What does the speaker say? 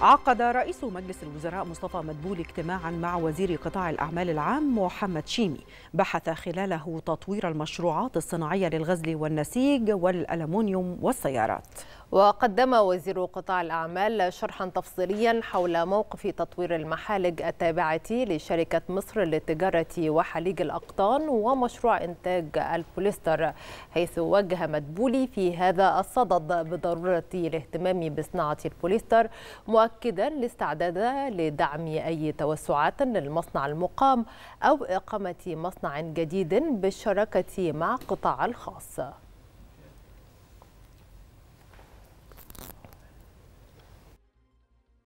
عقد رئيس مجلس الوزراء مصطفى مدبول اجتماعا مع وزير قطاع الأعمال العام محمد شيمي بحث خلاله تطوير المشروعات الصناعية للغزل والنسيج والألمنيوم والسيارات وقدم وزير قطاع الأعمال شرحا تفصيليا حول موقف تطوير المحالج التابعة لشركة مصر للتجارة وحليج الأقطان ومشروع إنتاج البوليستر حيث وجه مدبولي في هذا الصدد بضرورة الاهتمام بصناعة البوليستر مؤكدا الاستعداد لدعم أي توسعات للمصنع المقام أو إقامة مصنع جديد بالشراكة مع قطاع الخاص